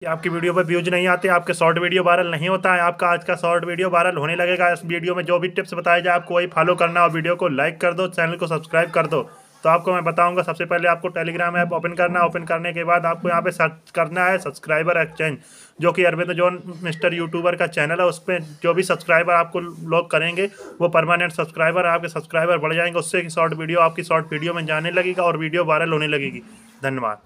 कि आपकी वीडियो पर व्यूज नहीं आते आपके शॉर्ट वीडियो वायरल नहीं होता है आपका आज का शॉर्ट वीडियो वायरल होने लगेगा इस वीडियो में जो भी टिप्स बताए जाए आपको वही फॉलो करना और वीडियो को लाइक कर दो चैनल को सब्सक्राइब कर दो तो आपको मैं बताऊंगा सबसे पहले आपको टेलीग्राम ऐप ओपन करना ओपन करने के बाद आपको यहाँ पे सर्च करना है सब्सक्राइबर एक्सचेंज जो कि अरविंद जोन मिस्टर यूट्यूबर का चैनल है उस पर जो भी सब्सक्राइबर आपको लोग करेंगे वो परमानेंट सब्सक्राइबर आपके सब्सक्राइबर बढ़ जाएंगे उससे शॉर्ट वीडियो आपकी शॉर्ट वीडियो में जाने लगेगा और वीडियो वायरल होने लगेगी धन्यवाद